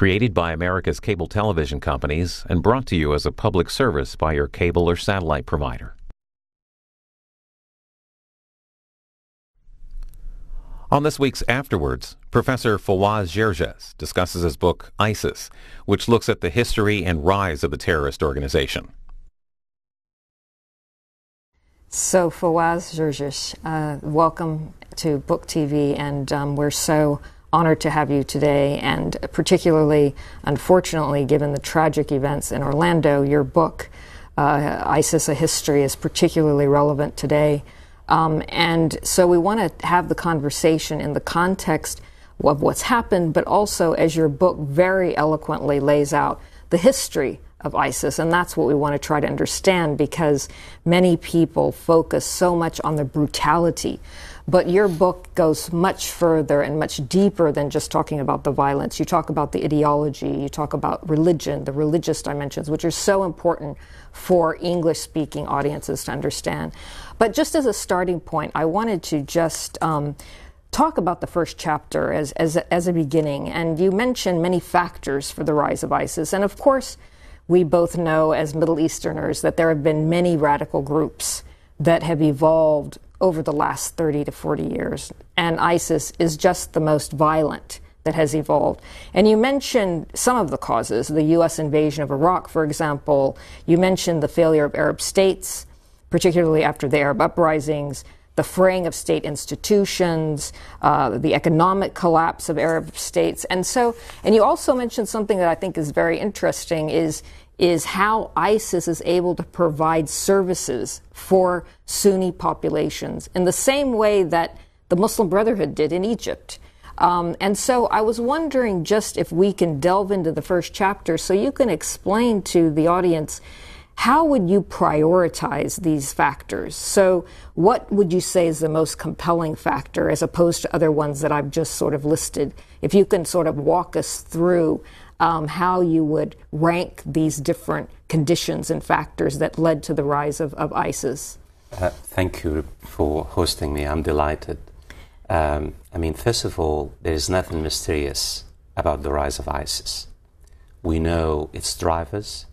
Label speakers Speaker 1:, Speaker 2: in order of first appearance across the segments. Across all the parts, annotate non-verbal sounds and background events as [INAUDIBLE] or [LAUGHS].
Speaker 1: created by America's cable television companies and brought to you as a public service by your cable or satellite provider. On this week's Afterwards, Professor Fawaz Gerges discusses his book ISIS, which looks at the history and rise of the terrorist organization.
Speaker 2: So Fawaz Gerges, uh, welcome to Book TV, and um, we're so honored to have you today, and particularly, unfortunately, given the tragic events in Orlando, your book, uh, ISIS A History, is particularly relevant today. Um, and so we want to have the conversation in the context of what's happened, but also as your book very eloquently lays out the history of ISIS. And that's what we want to try to understand because many people focus so much on the brutality but your book goes much further and much deeper than just talking about the violence. You talk about the ideology, you talk about religion, the religious dimensions, which are so important for English speaking audiences to understand. But just as a starting point, I wanted to just. Um, talk about the first chapter as, as, as a beginning. And you mentioned many factors for the rise of ISIS. And of course, we both know as Middle Easterners that there have been many radical groups that have evolved over the last 30 to 40 years. And ISIS is just the most violent that has evolved. And you mentioned some of the causes, the U.S. invasion of Iraq, for example. You mentioned the failure of Arab states, particularly after the Arab uprisings, the fraying of state institutions, uh, the economic collapse of Arab states. And so, and you also mentioned something that I think is very interesting is is how ISIS is able to provide services for Sunni populations in the same way that the Muslim Brotherhood did in Egypt. Um, and so I was wondering just if we can delve into the first chapter so you can explain to the audience how would you prioritize these factors? So, what would you say is the most compelling factor as opposed to other ones that I've just sort of listed? If you can sort of walk us through um, how you would rank these different conditions and factors that led to the rise of, of ISIS.
Speaker 1: Uh, thank you for hosting me. I'm delighted. Um, I mean, first of all, there is nothing mysterious about the rise of ISIS. We know its drivers,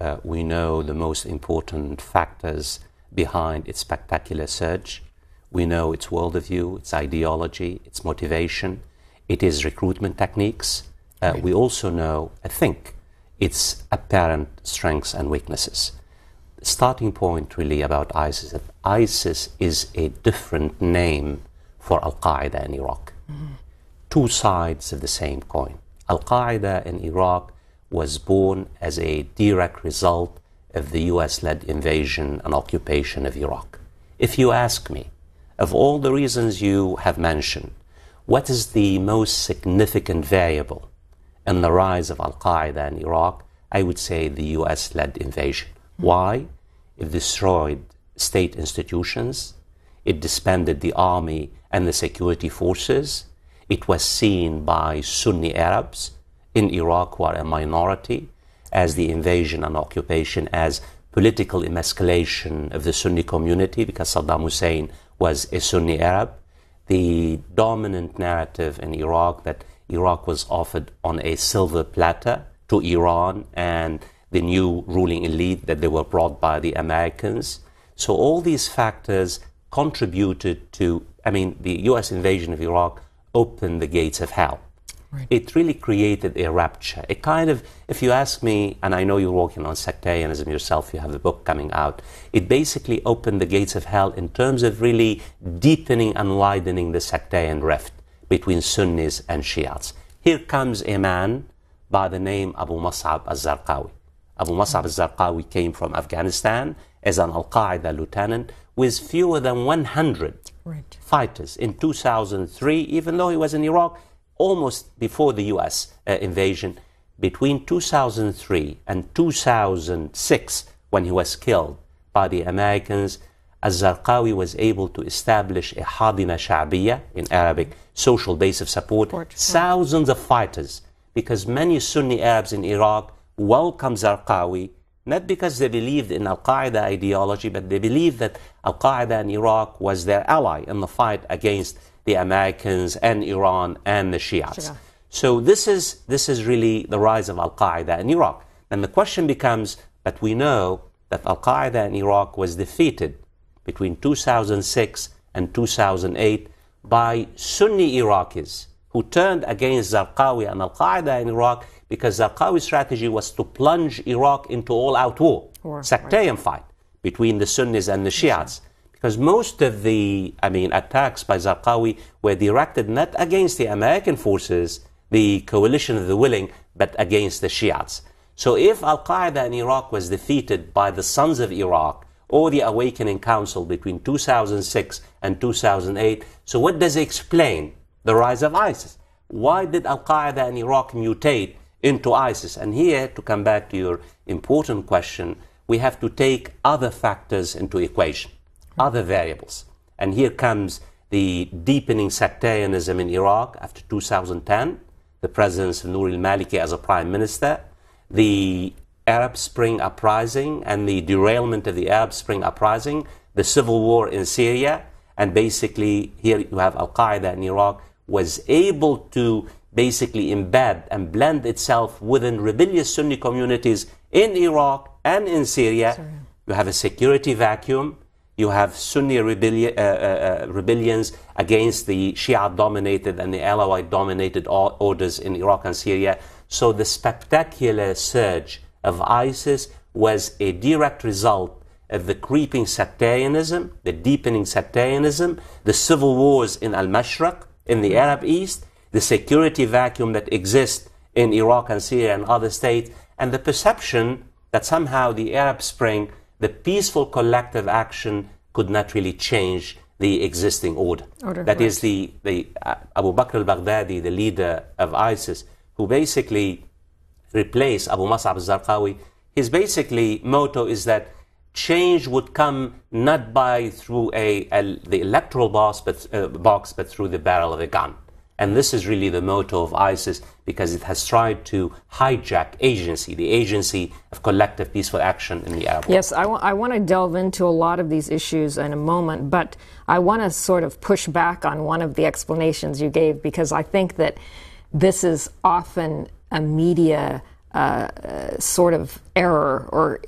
Speaker 1: uh, we know the most important factors behind its spectacular surge. We know its world view, its ideology, its motivation. It is recruitment techniques uh, we also know, I think, its apparent strengths and weaknesses. The starting point really about ISIS that ISIS is a different name for Al Qaeda in Iraq. Mm-hmm. Two sides of the same coin. Al Qaeda in Iraq was born as a direct result of the US led invasion and occupation of Iraq. If you ask me, of all the reasons you have mentioned, what is the most significant variable and the rise of Al Qaeda in Iraq, I would say the US led invasion. Why? It destroyed state institutions, it disbanded the army and the security forces, it was seen by Sunni Arabs in Iraq, who are a minority, as the invasion and occupation, as political emasculation of the Sunni community, because Saddam Hussein was a Sunni Arab. The dominant narrative in Iraq that Iraq was offered on a silver platter to Iran and the new ruling elite that they were brought by the Americans. So all these factors contributed to, I mean, the US invasion of Iraq opened the gates of hell. Right. It really created a rapture. It kind of, if you ask me, and I know you're working on sectarianism yourself, you have a book coming out, it basically opened the gates of hell in terms of really deepening and widening the sectarian rift between Sunnis and Shiites. Here comes a man by the name Abu Mus'ab al-Zarqawi. Abu Mus'ab al-Zarqawi came from Afghanistan as an al-Qaeda lieutenant with fewer than 100 right. fighters in 2003, even though he was in Iraq almost before the U.S. Uh, invasion. Between 2003 and 2006, when he was killed by the Americans, Al-Zarqawi was able to establish a Hadina Sha'biya, in Arabic, social base of support, thousands of fighters, because many Sunni Arabs in Iraq welcomed Zarqawi, not because they believed in Al-Qaeda ideology, but they believed that Al-Qaeda in Iraq was their ally in the fight against the Americans and Iran and the Shiites. Sure. So this is, this is really the rise of Al-Qaeda in Iraq. And the question becomes, but we know that Al-Qaeda in Iraq was defeated between 2006 and 2008 by Sunni Iraqis who turned against Zarqawi and Al Qaeda in Iraq because Zarqawi's strategy was to plunge Iraq into all out war, war sectarian right. fight between the Sunnis and the Shiites. Because most of the, I mean, attacks by Zarqawi were directed not against the American forces, the coalition of the willing, but against the Shiites. So if Al Qaeda in Iraq was defeated by the sons of Iraq, or the Awakening Council between 2006 and 2008. So what does explain the rise of ISIS? Why did Al-Qaeda and Iraq mutate into ISIS? And here, to come back to your important question, we have to take other factors into equation, other variables. And here comes the deepening sectarianism in Iraq after 2010, the presence of Nouri al-Maliki as a prime minister, the Arab Spring uprising and the derailment of the Arab Spring uprising, the civil war in Syria, and basically here you have Al Qaeda in Iraq was able to basically embed and blend itself within rebellious Sunni communities in Iraq and in Syria. Sorry. You have a security vacuum. You have Sunni uh, uh, uh, rebellions against the Shia dominated and the Alawite dominated orders in Iraq and Syria. So the spectacular surge of ISIS was a direct result of the creeping sectarianism, the deepening sectarianism, the civil wars in Al Mashriq, in the Arab East, the security vacuum that exists in Iraq and Syria and other states, and the perception that somehow the Arab Spring, the peaceful collective action, could not really change the existing order. order that right. is the, the uh, Abu Bakr al Baghdadi, the leader of ISIS, who basically replace Abu Masab al-Zarqawi, his basically motto is that change would come not by through a, a the electoral box but, uh, box, but through the barrel of a gun. And this is really the motto of ISIS because it has tried to hijack agency, the agency of collective peaceful action in the Arab world.
Speaker 2: Yes, I, I want to delve into a lot of these issues in a moment, but I want to sort of push back on one of the explanations you gave because I think that this is often a media uh, uh, sort of error or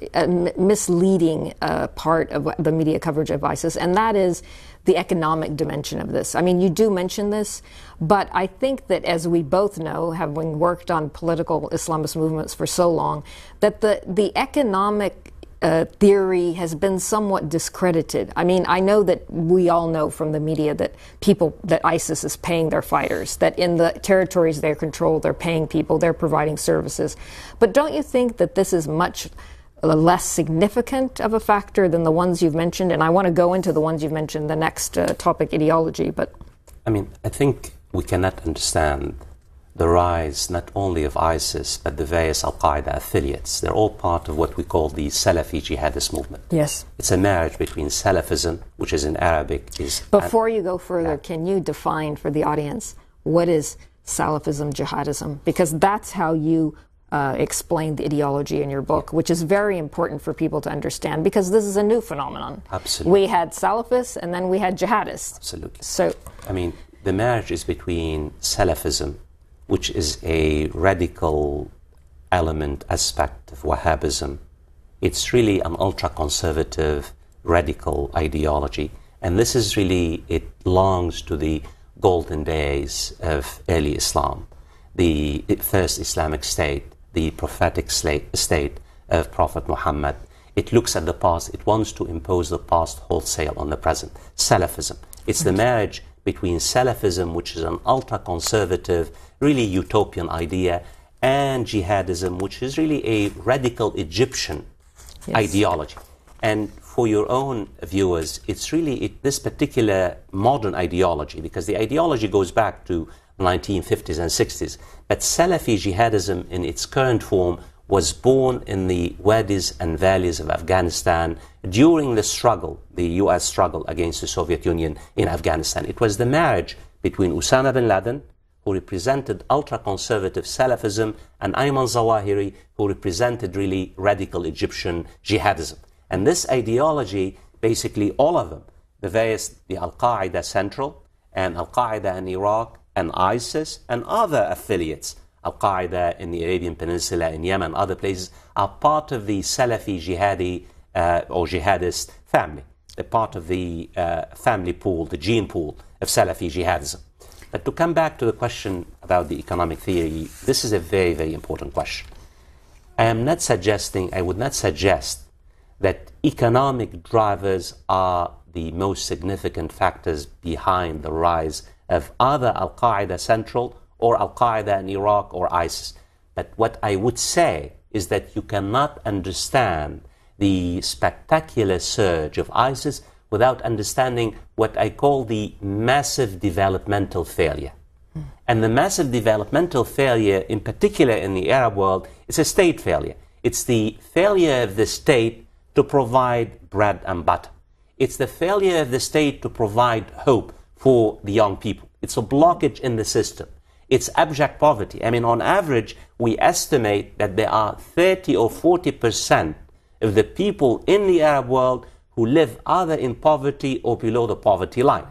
Speaker 2: misleading uh, part of the media coverage of ISIS, and that is the economic dimension of this. I mean, you do mention this, but I think that as we both know, having worked on political Islamist movements for so long, that the, the economic uh, theory has been somewhat discredited. I mean, I know that we all know from the media that people, that ISIS is paying their fighters, that in the territories they control, they're paying people, they're providing services. But don't you think that this is much uh, less significant of a factor than the ones you've mentioned? And I want to go into the ones you've mentioned, the next uh, topic, ideology, but.
Speaker 1: I mean, I think we cannot understand the rise not only of ISIS but the various Al Qaeda affiliates. They're all part of what we call the Salafi jihadist movement. Yes. It's a marriage between Salafism, which is in Arabic is. Before
Speaker 2: an, you go further, yeah. can you define for the audience what is Salafism, jihadism? Because that's how you. Uh, explain the ideology in your book, which is very important for people to understand because this is a new phenomenon. Absolutely. We had Salafists and then we had jihadists. Absolutely. So,
Speaker 1: I mean, the marriage is between Salafism, which is a radical element, aspect of Wahhabism. It's really an ultra conservative, radical ideology. And this is really, it belongs to the golden days of early Islam, the first Islamic state, the prophetic state of Prophet Muhammad. It looks at the past, it wants to impose the past wholesale on the present. Salafism. It's the marriage between Salafism, which is an ultra-conservative, really utopian idea, and jihadism, which is really a radical Egyptian yes. ideology. And for your own viewers, it's really it, this particular modern ideology, because the ideology goes back to 1950s and 60s. But Salafi jihadism in its current form was born in the wadis and valleys of Afghanistan during the struggle, the U.S. struggle against the Soviet Union in Afghanistan. It was the marriage between Osama bin Laden, who represented ultra-conservative Salafism, and Ayman Zawahiri, who represented really radical Egyptian jihadism. And this ideology, basically all of them, the various, the Al-Qaeda Central, and Al-Qaeda in Iraq, and ISIS, and other affiliates, Al Qaeda in the Arabian Peninsula, in Yemen, other places, are part of the Salafi jihadi uh, or jihadist family. They're part of the uh, family pool, the gene pool of Salafi jihadism. But to come back to the question about the economic theory, this is a very, very important question. I am not suggesting, I would not suggest that economic drivers are the most significant factors behind the rise of other Al Qaeda central or Al Qaeda in Iraq or ISIS. But what I would say is that you cannot understand the spectacular surge of ISIS without understanding what I call the massive developmental failure. And the massive developmental failure, in particular in the Arab world, is a state failure. It's the failure of the state to provide bread and butter. It's the failure of the state to provide hope for the young people. It's a blockage in the system it's abject poverty. I mean, on average, we estimate that there are 30 or 40 percent of the people in the Arab world who live either in poverty or below the poverty line.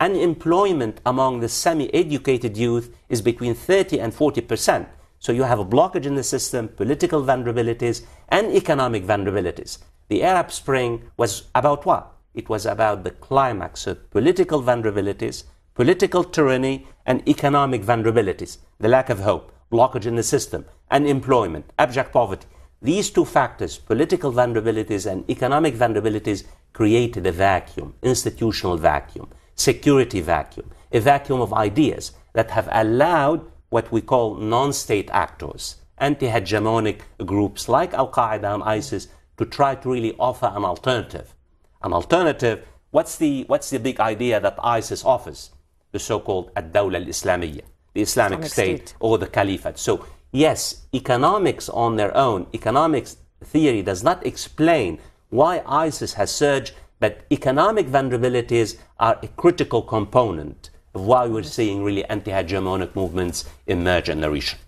Speaker 1: Unemployment among the semi educated youth is between 30 and 40 percent. So you have a blockage in the system, political vulnerabilities, and economic vulnerabilities. The Arab Spring was about what? It was about the climax of political vulnerabilities, political tyranny, and economic vulnerabilities, the lack of hope, blockage in the system, unemployment, abject poverty. These two factors, political vulnerabilities and economic vulnerabilities, created a vacuum, institutional vacuum, security vacuum, a vacuum of ideas that have allowed what we call non-state actors, anti-hegemonic groups like Al-Qaeda and ISIS to try to really offer an alternative. An alternative, what's the, what's the big idea that ISIS offers? the so-called ad-dawla al-Islamiyya, the Islamic, Islamic state, state, or the caliphate. So yes, economics on their own, economics theory does not explain why ISIS has surged, but economic vulnerabilities are a critical component of why we're seeing really anti-hegemonic movements emerge in the region.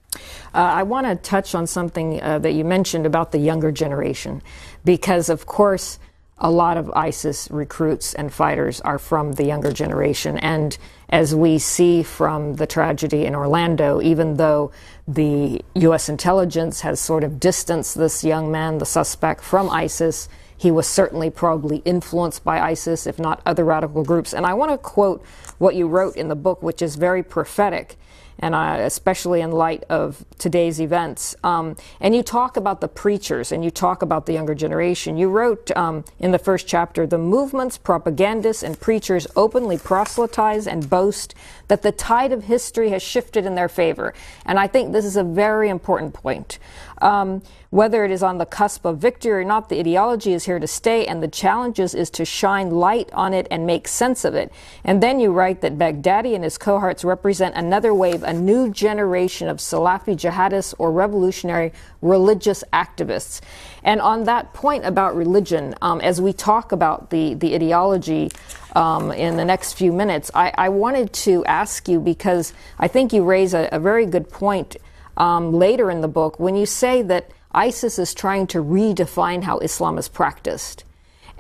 Speaker 2: Uh, I want to touch on something uh, that you mentioned about the younger generation, because of course a lot of ISIS recruits and fighters are from the younger generation. And as we see from the tragedy in Orlando, even though the U.S. intelligence has sort of distanced this young man, the suspect, from ISIS, he was certainly probably influenced by ISIS, if not other radical groups. And I want to quote what you wrote in the book, which is very prophetic and I, uh, especially in light of today's events. Um, and you talk about the preachers and you talk about the younger generation. You wrote um, in the first chapter the movements, propagandists, and preachers openly proselytize and boast that the tide of history has shifted in their favor. And I think this is a very important point. Um, whether it is on the cusp of victory or not, the ideology is here to stay, and the challenges is to shine light on it and make sense of it. And then you write that Baghdadi and his cohorts represent another wave a new generation of Salafi jihadists or revolutionary religious activists. And on that point about religion, um, as we talk about the, the ideology um, in the next few minutes, I, I, wanted to ask you because I think you raise a, a very good point um, later in the book when you say that ISIS is trying to redefine how Islam is practiced.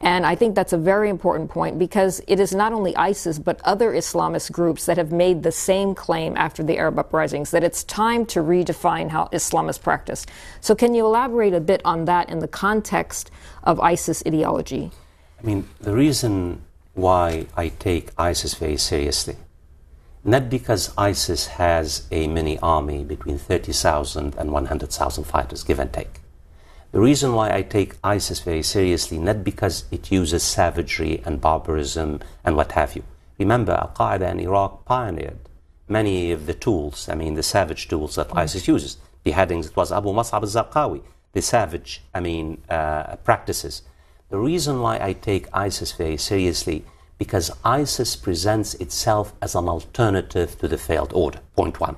Speaker 2: And I think that's a very important point because it is not only ISIS, but other Islamist groups that have made the same claim after the Arab uprisings that it's time to redefine how Islam is practiced. So, can you elaborate a bit on that in the context of ISIS ideology?
Speaker 1: I mean, the reason why I take ISIS very seriously, not because ISIS has a mini army between 30,000 and 100,000 fighters, give and take the reason why I take ISIS very seriously, not because it uses savagery and barbarism and what have you. Remember, Al Qaeda in Iraq pioneered many of the tools, I mean, the savage tools that mm-hmm. ISIS uses. Beheadings, it was Abu Mus'ab al Zarqawi, the savage, I mean, uh, practices. The reason why I take ISIS very seriously, because ISIS presents itself as an alternative to the failed order, point one.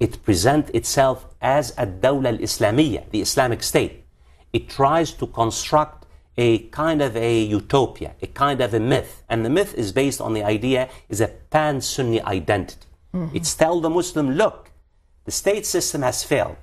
Speaker 1: It presents itself as a Dawla al Islamiyya, the Islamic State it tries to construct a kind of a utopia, a kind of a myth. And the myth is based on the idea is a pan-Sunni identity. Mm-hmm. It's tell the Muslim, look, the state system has failed.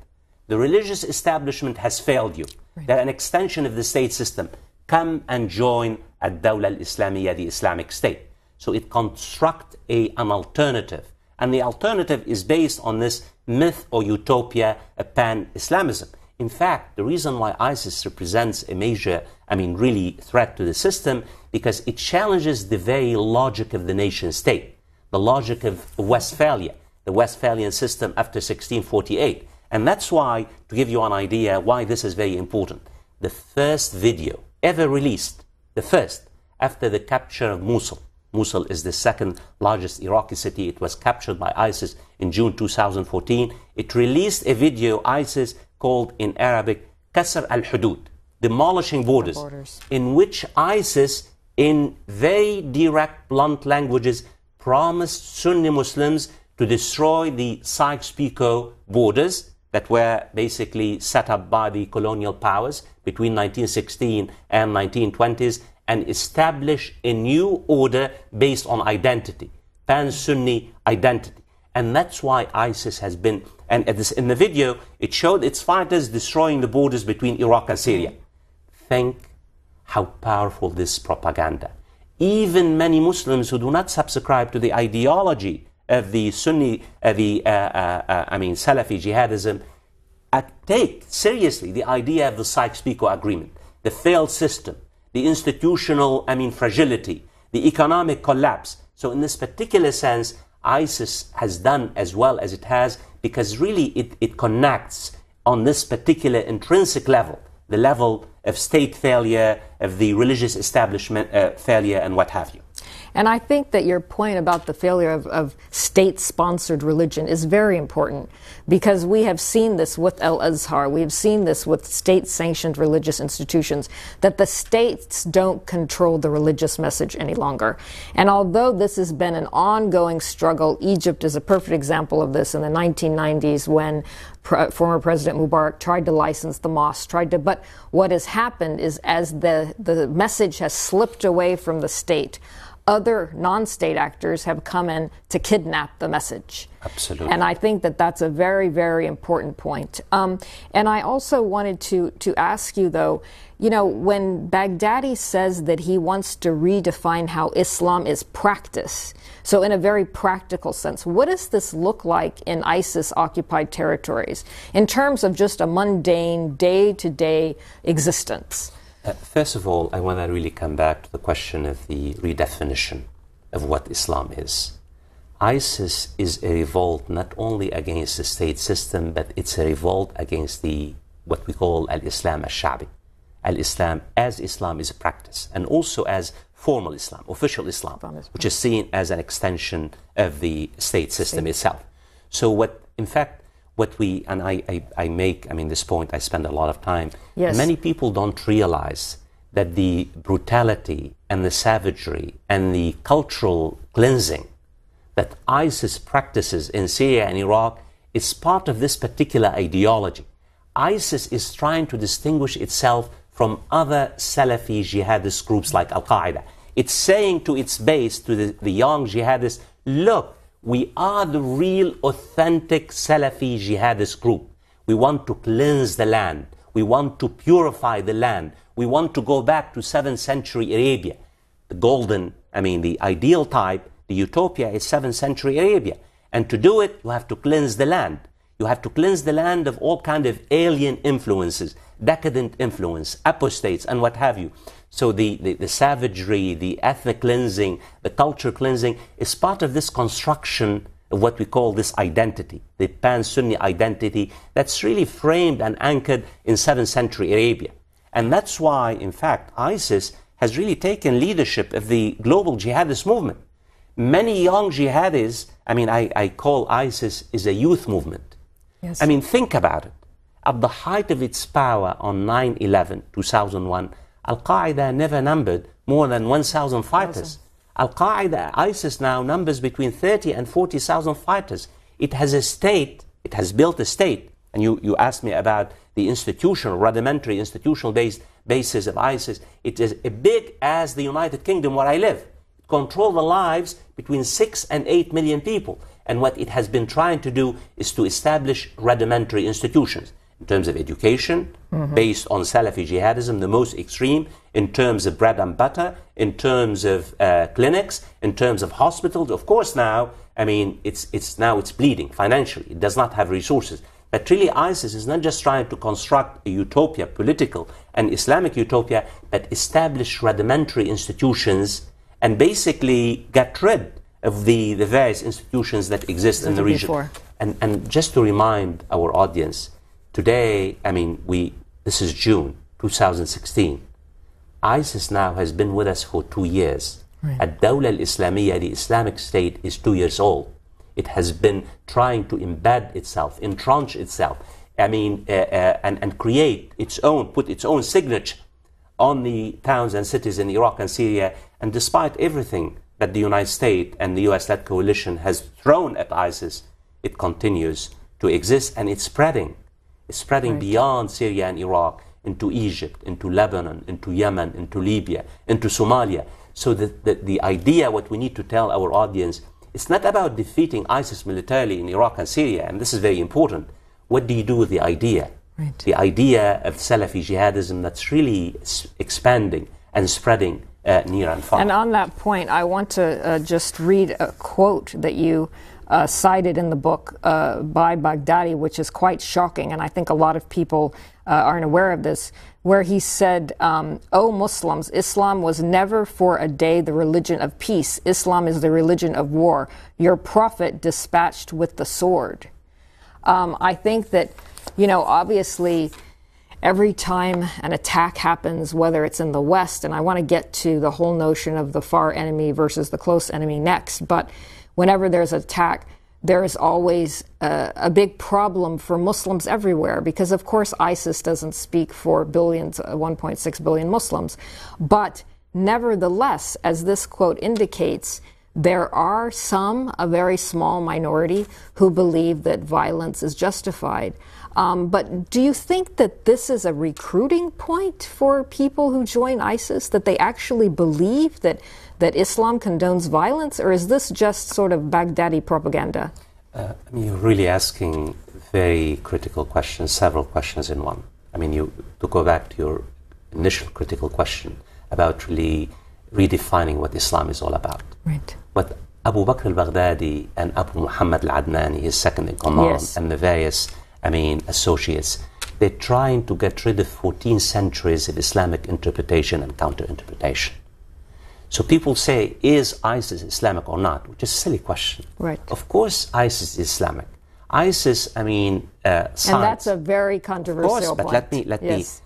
Speaker 1: The religious establishment has failed you. Right. They're an extension of the state system. Come and join Ad-Dawla al-Islamiyya, the Islamic State. So it constructs a, an alternative. And the alternative is based on this myth or utopia, a pan-Islamism. In fact, the reason why ISIS represents a major, I mean, really threat to the system, because it challenges the very logic of the nation state, the logic of Westphalia, the Westphalian system after 1648. And that's why, to give you an idea why this is very important, the first video ever released, the first, after the capture of Mosul. Mosul is the second largest Iraqi city. It was captured by ISIS in June 2014. It released a video, ISIS called in Arabic Qasr al Hudud, demolishing borders, borders, in which ISIS, in very direct, blunt languages, promised Sunni Muslims to destroy the Sykes-Picot borders that were basically set up by the colonial powers between 1916 and 1920s and establish a new order based on identity, pan-Sunni identity. And that's why ISIS has been, and this, in the video, it showed its fighters destroying the borders between Iraq and Syria. Think how powerful this propaganda. Even many Muslims who do not subscribe to the ideology of the Sunni, uh, the, uh, uh, uh I mean, Salafi jihadism, uh, take seriously the idea of the Sykes-Picot agreement, the failed system, the institutional, I mean, fragility, the economic collapse. So in this particular sense, ISIS has done as well as it has because really it, it connects on this particular intrinsic level the level of state failure, of the religious establishment uh, failure, and what have you.
Speaker 2: And I think that your point about the failure of, of state sponsored religion is very important because we have seen this with El Azhar. We have seen this with state sanctioned religious institutions that the states don't control the religious message any longer. And although this has been an ongoing struggle, Egypt is a perfect example of this in the 1990s when Pre- former President Mubarak tried to license the mosque, tried to. But what has happened is as the, the message has slipped away from the state, other non state actors have come in to kidnap the message. Absolutely. And I think that that's a very, very important point. Um, and I also wanted to, to ask you, though, you know, when Baghdadi says that he wants to redefine how Islam is practiced, so in a very practical sense, what does this look like in ISIS occupied territories in terms of just a mundane, day to day existence?
Speaker 1: Uh, first of all, I want to really come back to the question of the redefinition of what Islam is. ISIS is a revolt not only against the state system, but it's a revolt against the what we call al-Islam al-Shabi, al-Islam as Islam is a practice, and also as formal Islam, official Islam, which is seen as an extension of the state system itself. So what, in fact, what we, and I, I, I, make, I mean, this point I spend a lot of time. Yes. Many people don't realize that the brutality and the savagery and the cultural cleansing that ISIS practices in Syria and Iraq is part of this particular ideology. ISIS is trying to distinguish itself from other Salafi jihadist groups like Al Qaeda. It's saying to its base, to the, the young jihadists, look, we are the real authentic Salafi jihadist group. We want to cleanse the land. We want to purify the land. We want to go back to 7th century Arabia. The golden, I mean, the ideal type, the utopia is 7th century Arabia. And to do it, you have to cleanse the land. You have to cleanse the land of all kind of alien influences decadent influence, apostates, and what have you. So the, the, the, savagery, the ethnic cleansing, the culture cleansing is part of this construction of what we call this identity, the pan-Sunni identity that's really framed and anchored in 7th century Arabia. And that's why, in fact, ISIS has really taken leadership of the global jihadist movement. Many young jihadists, I mean, I, I call ISIS is a youth movement. Yes. I mean, think about it. At the height of its power on 9 11, 2001, Al Qaeda never numbered more than 1,000 fighters. Al Qaeda, ISIS now numbers between 30 and 40,000 fighters. It has a state, it has built a state. And you, you asked me about the institutional, rudimentary, institutional based basis of ISIS. It is as big as the United Kingdom where I live. It controls the lives between 6 and 8 million people. And what it has been trying to do is to establish rudimentary institutions in terms of education, mm -hmm. based on Salafi jihadism, the most extreme in terms of bread and butter, in terms of uh, clinics, in terms of hospitals. Of course, now I mean it's it's now it's bleeding financially. It does not have resources. But really, ISIS is not just trying to construct a utopia, political and Islamic utopia, but establish rudimentary institutions and basically get rid of the, the various institutions that exist in the region. Before. And, and just to remind our audience, Today, I mean, we this is June 2016. ISIS now has been with us for two years. Right. al الإسلامية, the Islamic State, is two years old. It has been trying to embed itself, entrench itself, I mean, uh, uh, and, and create its own, put its own signature on the towns and cities in Iraq and Syria. And despite everything that the United States and the US led coalition has thrown at ISIS, it continues to exist and it's spreading spreading right. beyond Syria and Iraq into Egypt, into Lebanon, into Yemen, into Libya, into Somalia. So the, the, the idea, what we need to tell our audience, it's not about defeating ISIS militarily in Iraq and Syria, and this is very important. What do you do with the idea? Right. The idea of Salafi jihadism that's really expanding and spreading uh, near and far. And
Speaker 2: on that point, I want to uh, just read a quote that you uh, cited in the book uh, by Baghdadi, which is quite shocking, and I think a lot of people uh, aren't aware of this, where he said, um, "O oh, Muslims, Islam was never for a day the religion of peace. Islam is the religion of war. Your prophet dispatched with the sword." Um, I think that, you know, obviously every time an attack happens, whether it's in the West, and I want to get to the whole notion of the far enemy versus the close enemy next, but whenever there's an attack, there is always a, a, big problem for Muslims everywhere because, of course, ISIS doesn't speak for billions, uh, 1.6 billion Muslims. But nevertheless, as this quote indicates, there are some, a very small minority, who believe that violence is justified. Um, but do you think that this is a recruiting point for people who join ISIS, that they actually believe that, that Islam condones violence, or is this just sort of Baghdadi propaganda?
Speaker 1: Uh, I mean, you're really asking very critical questions, several questions in one. I mean, you, to go back to your initial critical question about really redefining what Islam is all about. Right. What Abu Bakr al Baghdadi and Abu Muhammad al Adnani, his second in command, yes. and the various I mean, associates. They're trying to get rid of 14 centuries of Islamic interpretation and counter interpretation. So people say, is ISIS Islamic or not? Which is a silly question. Right. Of course, ISIS is Islamic. ISIS, I mean, uh, science, and that's
Speaker 2: a very controversial of course, but point. let me let yes.
Speaker 1: me.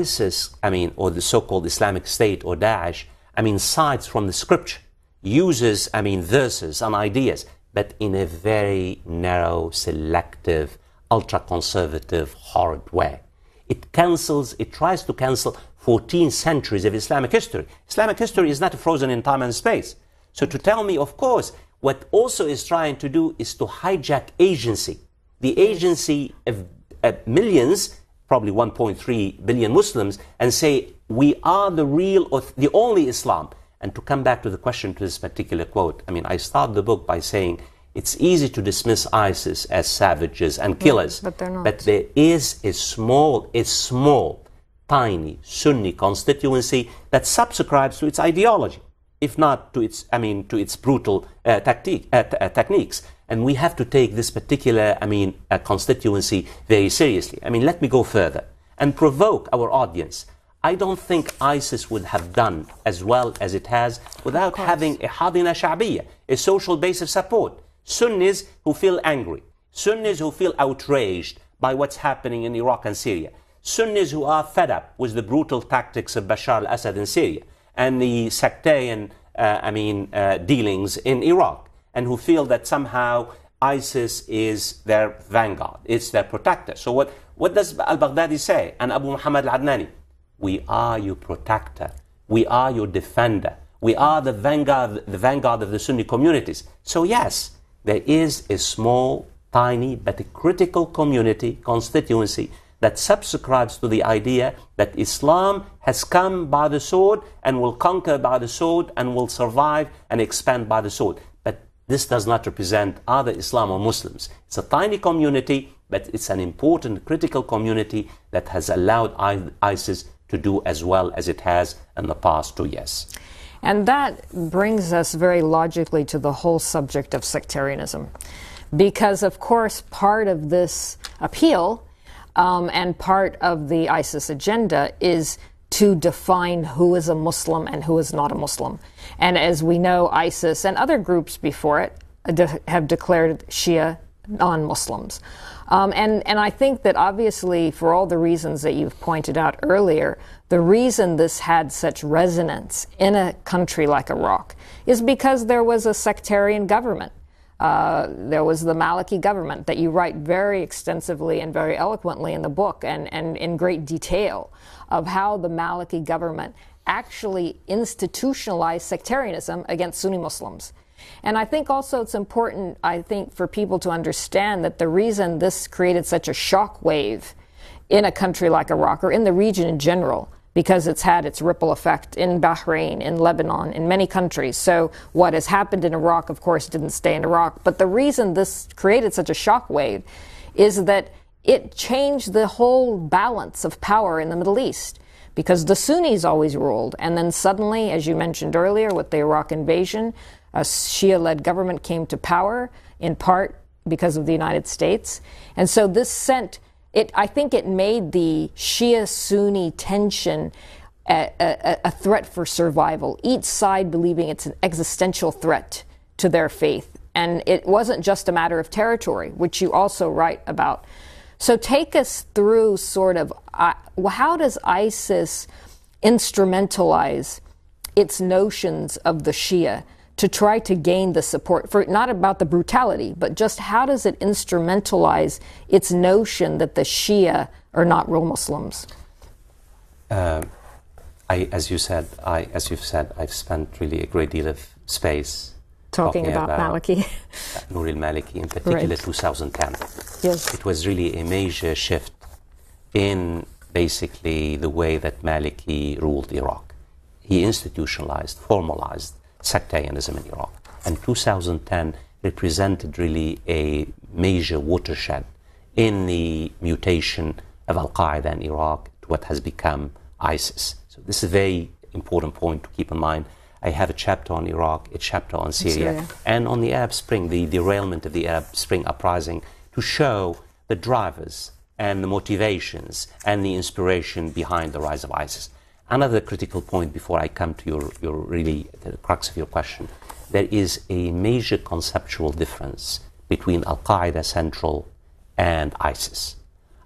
Speaker 1: ISIS, I mean, or the so-called Islamic State or Daesh, I mean, cites from the scripture, uses, I mean, verses and ideas, but in a very narrow, selective, ultra conservative, horrid way. It cancels, it tries to cancel 14 centuries of Islamic history. Islamic history is not frozen in time and space. So to tell me, of course, what also is trying to do is to hijack agency. The agency of millions, probably 1.3 billion Muslims, and say, we are the real, the only Islam. And to come back to the question to this particular quote, I mean, I start the book by saying it's easy to dismiss ISIS as savages and killers, but they're not. But there is a small, a small, tiny Sunni constituency that subscribes to its ideology, if not to its, I mean, to its brutal uh, tactique, uh, uh, techniques. And we have to take this particular, I mean, uh, constituency very seriously. I mean, let me go further and provoke our audience. I don't think ISIS would have done as well as it has without having a Hadina Sha'biyya, a social base of support. Sunnis who feel angry, Sunnis who feel outraged by what's happening in Iraq and Syria, Sunnis who are fed up with the brutal tactics of Bashar al Assad in Syria and the sectarian, uh, I mean, uh, dealings in Iraq, and who feel that somehow ISIS is their vanguard, it's their protector. So, what, what does al Baghdadi say and Abu Muhammad al Adnani? We are your protector, we are your defender, we are the vanguard, the vanguard of the Sunni communities. So, yes, there is a small, tiny, but critical community, constituency, that subscribes to the idea that Islam has come by the sword and will conquer by the sword and will survive and expand by the sword. But this does not represent either Islam or Muslims. It's a tiny community, but it's an important, critical community that has allowed ISIS to do as well as it has in the past two years.
Speaker 2: And that brings us very logically to the whole subject of sectarianism. Because, of course, part of this appeal um, and part of the ISIS agenda is to define who is a Muslim and who is not a Muslim. And as we know, ISIS and other groups before it uh, de- have declared Shia non Muslims. Um, and, and I think that obviously, for all the reasons that you've pointed out earlier, the reason this had such resonance in a country like Iraq is because there was a sectarian government. Uh, there was the Maliki government that you write very extensively and very eloquently in the book and, and in great detail of how the Maliki government actually institutionalized sectarianism against Sunni Muslims. And I think also it's important, I think, for people to understand that the reason this created such a shock wave in a country like Iraq or in the region in general because it's had its ripple effect in Bahrain, in Lebanon, in many countries. So, what has happened in Iraq, of course, didn't stay in Iraq. But the reason this created such a shockwave is that it changed the whole balance of power in the Middle East because the Sunnis always ruled. And then suddenly, as you mentioned earlier, with the Iraq invasion, a Shia led government came to power, in part because of the United States. And so, this sent it, I think it made the Shia Sunni tension a, a, a, threat for survival, each side believing it's an existential threat to their faith. And it wasn't just a matter of territory, which you also write about. So take us through sort of uh, how does ISIS instrumentalize its notions of the Shia? to try to gain the support for not about the brutality, but just how does it instrumentalize its notion that the Shia are not real Muslims?
Speaker 1: Uh, I, as you said, I, as you've said, I've spent really a great deal of space
Speaker 2: talking, talking about, about Maliki,
Speaker 1: al [LAUGHS] Maliki in particular, right. 2010. Yes, it was really a major shift in basically the way that Maliki ruled Iraq. He institutionalized, formalized sectarianism in Iraq. And 2010 represented really a major watershed in the mutation of Al Qaeda in Iraq to what has become ISIS. So, this is a very important point to keep in mind. I have a chapter on Iraq, a chapter on Syria, Syria, and on the Arab Spring, the derailment of the Arab Spring uprising, to show the drivers and the motivations and the inspiration behind the rise of ISIS another critical point before I come to your, your really the crux of your question. There is a major conceptual difference between Al Qaeda Central and ISIS.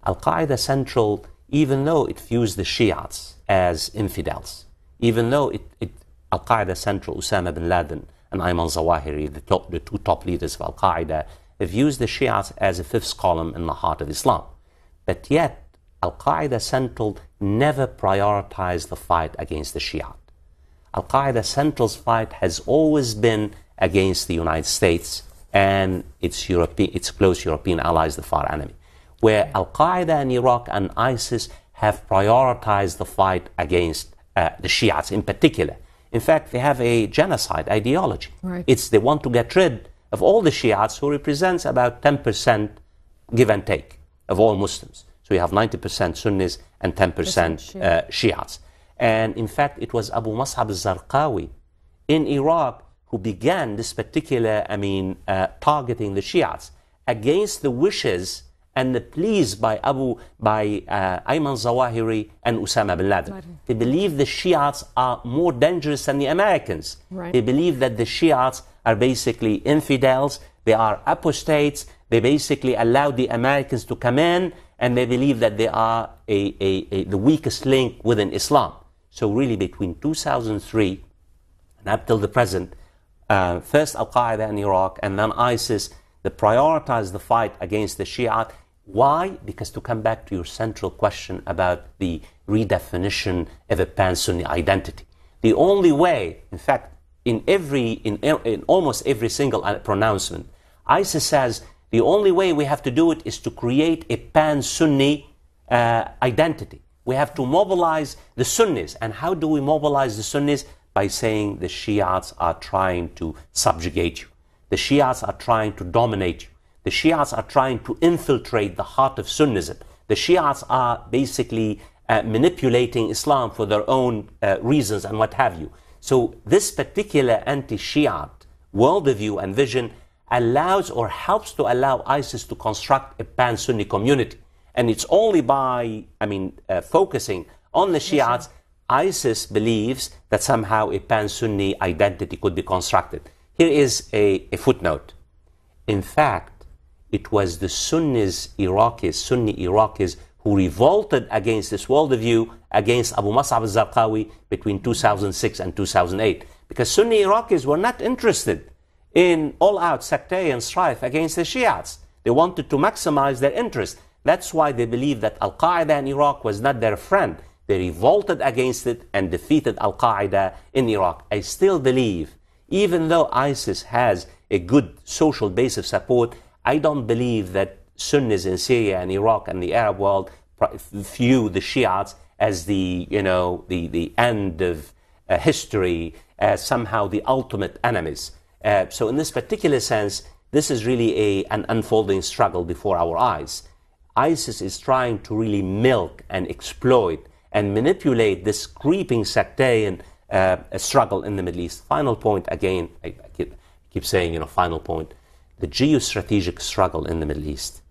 Speaker 1: Al Qaeda Central, even though it views the Shiites as infidels, even though it, it Al Qaeda Central, Osama bin Laden and Ayman Zawahiri, the, top, the two top leaders of Al Qaeda, views the Shiites as a fifth column in the heart of Islam. But yet, Al Qaeda Central never prioritized the fight against the Shia. Al Qaeda Central's fight has always been against the United States and its, its close European allies, the far enemy, where Al Qaeda and Iraq and ISIS have prioritized the fight against uh, the Shiites in particular. In fact, they have a genocide ideology. Right. It's they want to get rid of all the Shiites, who represents about 10%, give and take, of all Muslims. So you have 90% Sunnis and 10% uh, Shiites. And in fact, it was Abu Mus'ab al-Zarqawi in Iraq who began this particular, I mean, uh, targeting the Shiites against the wishes and the pleas by Abu, by uh, Ayman Zawahiri and Osama bin Laden. Right. They believe the Shiites are more dangerous than the Americans. Right. They believe that the Shiites are basically infidels, they are apostates, they basically allowed the Americans to come in and they believe that they are a, a, a, the weakest link within Islam. So really between 2003 and up till the present, uh, first Al-Qaeda in Iraq and then ISIS, they prioritise the fight against the Shia. Why? Because to come back to your central question about the redefinition of a pan-Sunni identity. The only way, in fact, in, every, in, in almost every single pronouncement, ISIS says the only way we have to do it is to create a pan Sunni uh, identity. We have to mobilize the Sunnis. And how do we mobilize the Sunnis? By saying the Shiites are trying to subjugate you, the Shiites are trying to dominate you, the Shiites are trying to infiltrate the heart of Sunnism. The Shiites are basically uh, manipulating Islam for their own uh, reasons and what have you. So, this particular anti Shiite worldview and vision allows or helps to allow ISIS to construct a pan Sunni community. And it's only by, I mean, uh, focusing on the Shiites, ISIS believes that somehow a pan Sunni identity could be constructed. Here is a, a footnote. In fact, it was the Sunnis, Iraqis, Sunni Iraqis, who revolted against this worldview against Abu Mus'ab al Zarqawi between 2006 and 2008. Because Sunni Iraqis were not interested in all-out sectarian strife against the Shiites. They wanted to maximize their interest. That's why they believed that Al-Qaeda in Iraq was not their friend. They revolted against it and defeated Al-Qaeda in Iraq. I still believe, even though ISIS has a good social base of support, I don't believe that Sunnis in Syria and Iraq and the Arab world view the Shiites as the, you know, the, the end of uh, history, as somehow the ultimate enemies. Uh, so in this particular sense, this is really a, an unfolding struggle before our eyes. ISIS is trying to really milk and exploit and manipulate this creeping sectarian uh, struggle in the Middle East. Final point, again, I, I keep, keep, saying, you know, final point, the geostrategic struggle in the Middle East.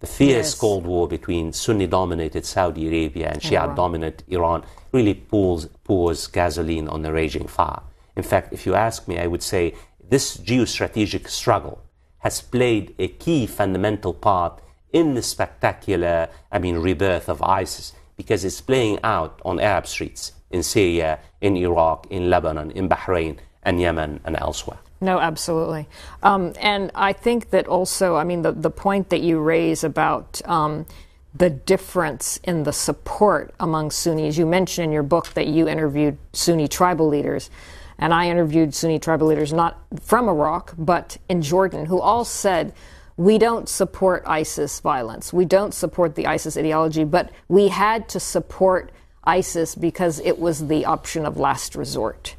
Speaker 1: The fierce yes. Cold War between Sunni-dominated Saudi Arabia and Shia-dominant Iran really pours gasoline on the raging fire. In fact, if you ask me, I would say this geostrategic struggle has played a key fundamental part in the spectacular, I mean, rebirth of ISIS because it's playing out on Arab streets in Syria, in Iraq, in Lebanon, in Bahrain, and Yemen, and elsewhere.
Speaker 2: No, absolutely. Um, and I think that also, I mean, the, the point that you raise about um, the difference in the support among Sunnis, you mentioned in your book that you interviewed Sunni tribal leaders and I interviewed Sunni tribal leaders not from Iraq, but in Jordan, who all said, we don't support ISIS violence. We don't support the ISIS ideology, but we had to support ISIS because it was the option of last resort.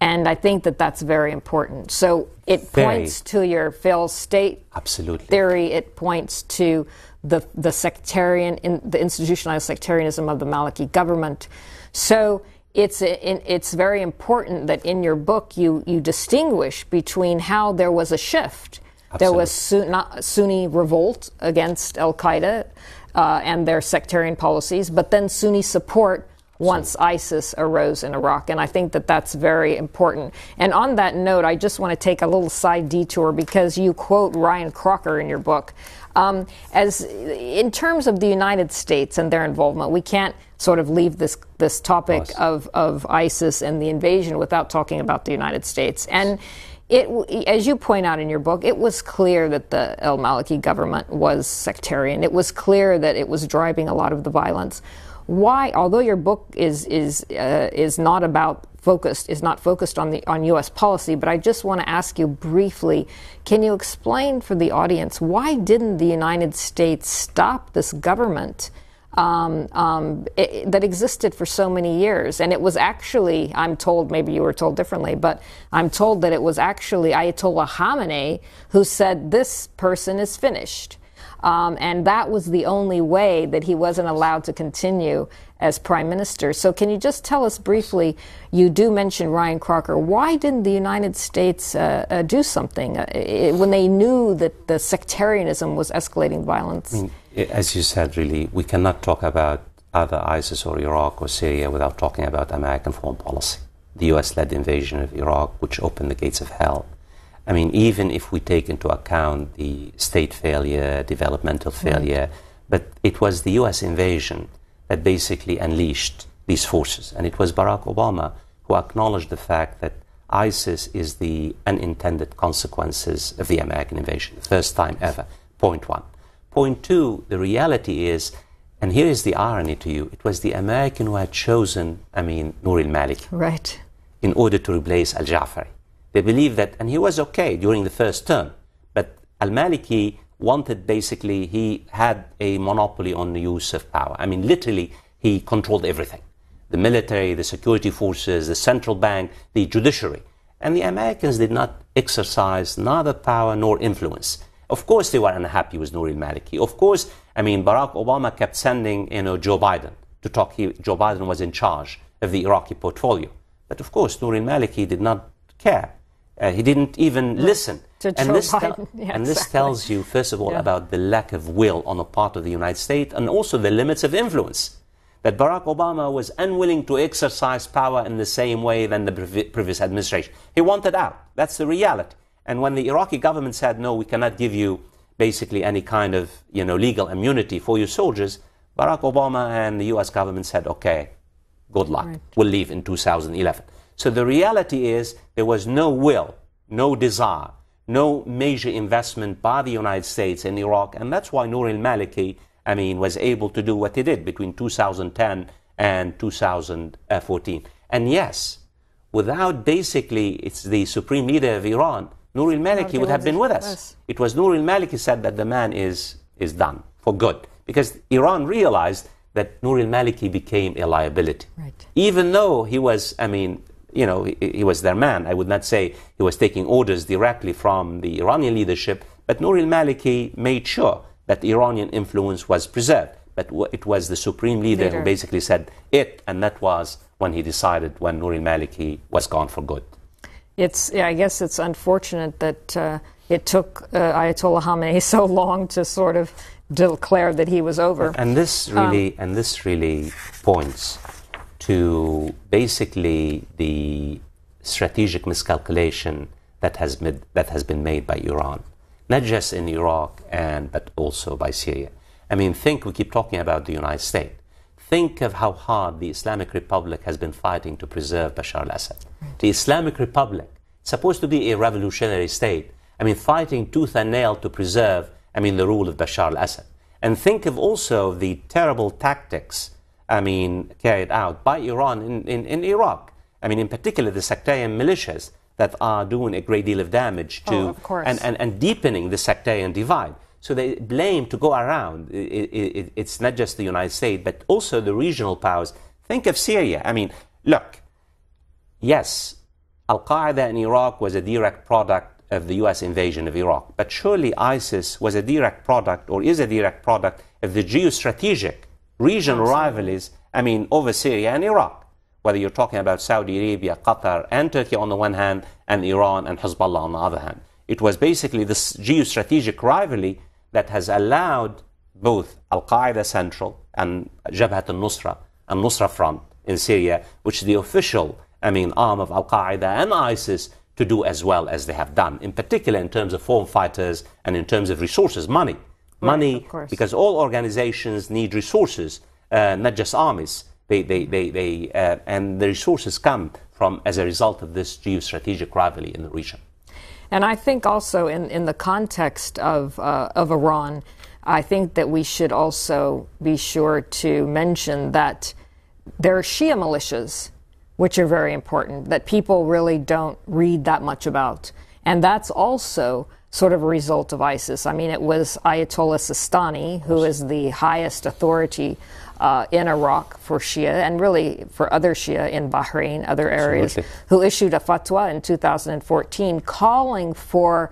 Speaker 2: And I think that that's very important. So it very points to your failed state absolutely. theory. It points to the, the sectarian, in, the institutionalized sectarianism of the Maliki government. So it's it's very important that in your book you you distinguish between how there was a shift. Absolutely. There was Sunni revolt against Al Qaeda uh, and their sectarian policies, but then Sunni support once ISIS arose in Iraq. And I think that that's very important. And on that note, I just want to take a little side detour because you quote Ryan Crocker in your book. Um, as in terms of the United States and their involvement, we can't sort of leave this this topic of, of ISIS and the invasion without talking about the United States. And it, as you point out in your book, it was clear that the El Maliki government was sectarian. It was clear that it was driving a lot of the violence. Why, although your book is is uh, is not about focused is not focused on the on U.S. policy, but I just want to ask you briefly: Can you explain for the audience why didn't the United States stop this government? um, um, it, that existed for so many years. And it was actually, I'm told, maybe you were told differently, but I'm told that it was actually Ayatollah Khamenei who said, This person is finished. Um, and that was the only way that he wasn't allowed to continue as prime minister. So, can you just tell us briefly? You do mention Ryan Crocker. Why didn't the United States uh, uh, do something uh, it, when they knew that the sectarianism was escalating violence? I mean,
Speaker 1: as you said, really, we cannot talk about either ISIS or Iraq or Syria without talking about American foreign policy. The US led invasion of Iraq, which opened the gates of hell. I mean, even if we take into account the state failure, developmental failure, right. but it was the US invasion that basically unleashed these forces. And it was Barack Obama who acknowledged the fact that ISIS is the unintended consequences of the American invasion, the first time ever. Point one. Point two, the reality is, and here is the irony to you, it was the American who had chosen, I mean, Nouri al-Malik. Right. In order to replace al-Ja'fari. They believed that, and he was okay during the first term, but al-Maliki wanted basically, he had a monopoly on the use of power. I mean, literally, he controlled everything. The military, the security forces, the central bank, the judiciary. And the Americans did not exercise neither power nor influence. Of course, they were unhappy with Nouri al-Maliki. Of course, I mean, Barack Obama kept sending, you know, Joe Biden to talk. He, Joe Biden was in charge of the Iraqi portfolio. But of course, Nouri al-Maliki did not care. Uh, he didn't even listen. To and Joe this, Biden. Te- [LAUGHS] yeah, and this tells you, first of all, yeah. about the lack of will on the part of the United States and also the limits of influence. That Barack Obama was unwilling to exercise power in the same way than the previous administration. He wanted out. That's the reality. And when the Iraqi government said, no, we cannot give you basically any kind of you know, legal immunity for your soldiers, Barack Obama and the US government said, okay, good luck. Right. We'll leave in 2011. So the reality is there was no will, no desire, no major investment by the United States in Iraq. And that's why Nouri al Maliki, I mean, was able to do what he did between 2010 and 2014. And yes, without basically, it's the supreme leader of Iran Nur al-Maliki would have been with us. It was Nur al-Maliki said that the man is, is done for good. Because Iran realized that Nur al-Maliki became a liability. Right. Even though he was, I mean, you know, he, he, was their man. I would not say he was taking orders directly from the Iranian leadership, but Nouri al-Maliki made sure that the Iranian influence was preserved. But it was the supreme leader, leader, who basically said it, and that was when he decided when Nouri al-Maliki was gone for good
Speaker 2: it's yeah, I guess it's unfortunate that uh, it took uh, Ayatollah Khamenei [LAUGHS] so long to sort of declare that he was over. And this um, really
Speaker 1: um, and this really points to basically the strategic miscalculation that has made, that has been made by Iran, not just in Iraq and but also by Syria. I mean, think we keep talking about the United States think of how hard the Islamic Republic has been fighting to preserve Bashar al Assad. The Islamic Republic, supposed to be a revolutionary state, I mean, fighting tooth and nail to preserve, I mean, the rule of Bashar al Assad. And think of also the terrible tactics, I mean, carried out by Iran in, in, in Iraq. I mean, in particular, the sectarian militias that are doing a great deal of damage to oh, of and, and, and deepening the sectarian divide. So the blame to go around, it, it, it's not just the United States, but also the regional powers. Think of Syria. I mean, look, yes, Al Qaeda in Iraq was a direct product of the US invasion of Iraq, but surely ISIS was a direct product or is a direct product of the geostrategic regional rivalries, I mean, over Syria and Iraq. Whether you're talking about Saudi Arabia, Qatar, and Turkey on the one hand, and Iran and Hezbollah on the other hand. It was basically this geostrategic rivalry that has allowed both Al Qaeda Central and Jabhat al Nusra, and Nusra Front in Syria, which is the official I mean, arm of Al Qaeda and ISIS to do as well as they have done, in particular in terms of foreign fighters and in terms of resources, money. Money, because all organizations need resources, uh, not just armies. They, they, they, they, uh, and the resources come from as a result of this geostrategic rivalry in the region.
Speaker 2: And I think also in, in the context of, uh, of Iran, I think that we should also be sure to mention that there are Shia militias, which are very important, that people really don't read that much about. And that's also sort of a result of ISIS. I mean, it was Ayatollah Sistani, who is the highest authority uh, in Iraq for Shia and really for other Shia in Bahrain, other areas, Absolutely. who issued a fatwa in 2014 calling for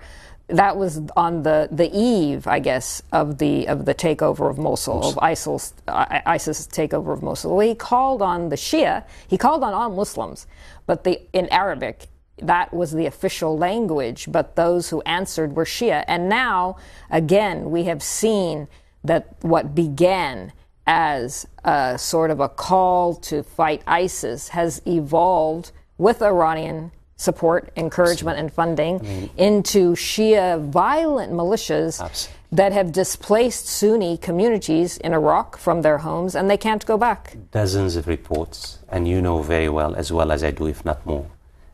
Speaker 2: that was on the, the eve, I guess, of the of the takeover of Mosul, of ISIL's, uh, ISIS takeover of Mosul. He called on the Shia. He called on all Muslims, but the in Arabic. That was the official language, but those who answered were Shia. And now, again, we have seen that what began as a sort of a call to fight ISIS has evolved with Iranian support, encouragement, and funding I mean, into Shia violent militias absolutely. that have displaced Sunni communities in Iraq from their homes and they can't go back.
Speaker 1: Dozens of reports, and you know very well, as well as I do, if not more,